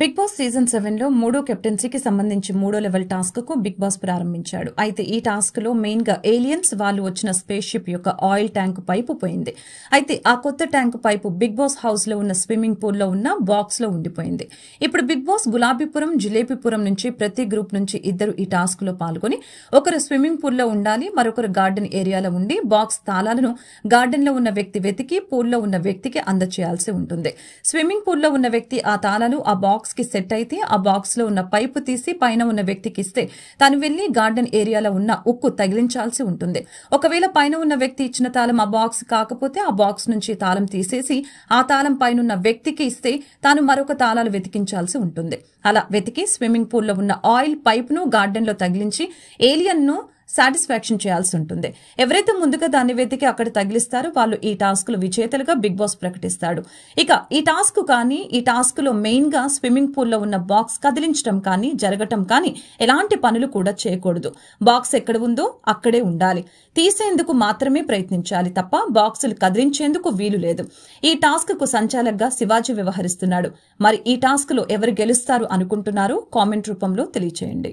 big boss season సెవెన్లో మూడో కెప్టెన్సీకి సంబంధించి మూడో లెవెల్ టాస్క్ కు బిగ్ బాస్ ప్రారంభించాడు అయితే ఈ టాస్క్ లో మెయిన్ గా ఏలియన్స్ వాళ్ళు వచ్చిన స్పేస్ షిప్ యొక్క ఆయిల్ ట్యాంక్ పైపు పోయింది అయితే ఆ కొత్త tank pipe Bigg Boss house లో ఉన్న స్విమ్మింగ్ పూల్ లో ఉన్న బాక్స్ లో ఉండిపోయింది ఇప్పుడు బిగ్ బాస్ గులాబీపురం జిలేబీపురం నుంచి ప్రతి గ్రూప్ నుంచి ఇద్దరు ఈ టాస్క్ లో పాల్గొని ఒకరు స్విమ్మింగ్ పూల్ లో ఉండాలి మరొకరు గార్డెన్ ఏరియాలో ఉండి బాక్స్ తాళాలను గార్డెన్ లో ఉన్న వ్యక్తి వెతికి పూల్లో ఉన్న వ్యక్తికి అందచేయాల్సి ఉంటుంది స్విమ్మింగ్ పూల్లో ఉన్న వ్యక్తి ఆ తాళాలు ఆ బాక్స్ కి సెట్ అయితే ఆ బాక్స్లో ఉన్న పైపు తీసి పైన ఉన్న వ్యక్తికి ఇస్తే తను వెళ్ళి గార్డెన్ ఏరియాలో ఉన్న ఉక్కు తగిలించాల్సి ఉంటుంది ఒకవేళ పైన ఉన్న వ్యక్తి ఇచ్చిన తాళం ఆ బాక్స్ కాకపోతే ఆ బాక్స్ నుంచి తాళం తీసేసి ఆ తాళం ఉన్న వ్యక్తికి ఇస్తే తాను మరొక తాళాలు వెతికించాల్సి ఉంటుంది అలా వెతికి స్విమ్మింగ్ పూల్లో ఉన్న ఆయిల్ పైప్ను గార్డెన్లో తగిలించి ఏలియన్ను సాటిస్ఫాక్షన్ చేయాల్సి ఉంటుంది ఎవరైతే ముందుగా దాన్ని వెతికి అక్కడ తగిలిస్తారో వాళ్ళు ఈ టాస్క్లు విజేతలుగా బిగ్ బాస్ ప్రకటిస్తాడు ఇక ఈ టాస్క్ కానీ ఈ టాస్క్ లో మెయిన్ గా స్విమ్మింగ్ పూల్లో ఉన్న బాక్స్ కదిలించడం కానీ జరగటం కానీ ఎలాంటి పనులు కూడా చేయకూడదు బాక్స్ ఎక్కడ ఉందో అక్కడే ఉండాలి తీసేందుకు మాత్రమే ప్రయత్నించాలి తప్ప బాక్సులు కదిలించేందుకు వీలు లేదు ఈ టాస్క్ కు సంచాలకగా శివాజీ వ్యవహరిస్తున్నాడు మరి ఈ టాస్క్ లో ఎవరు గెలుస్తారు అనుకుంటున్నారో కామెంట్ రూపంలో తెలియచేయండి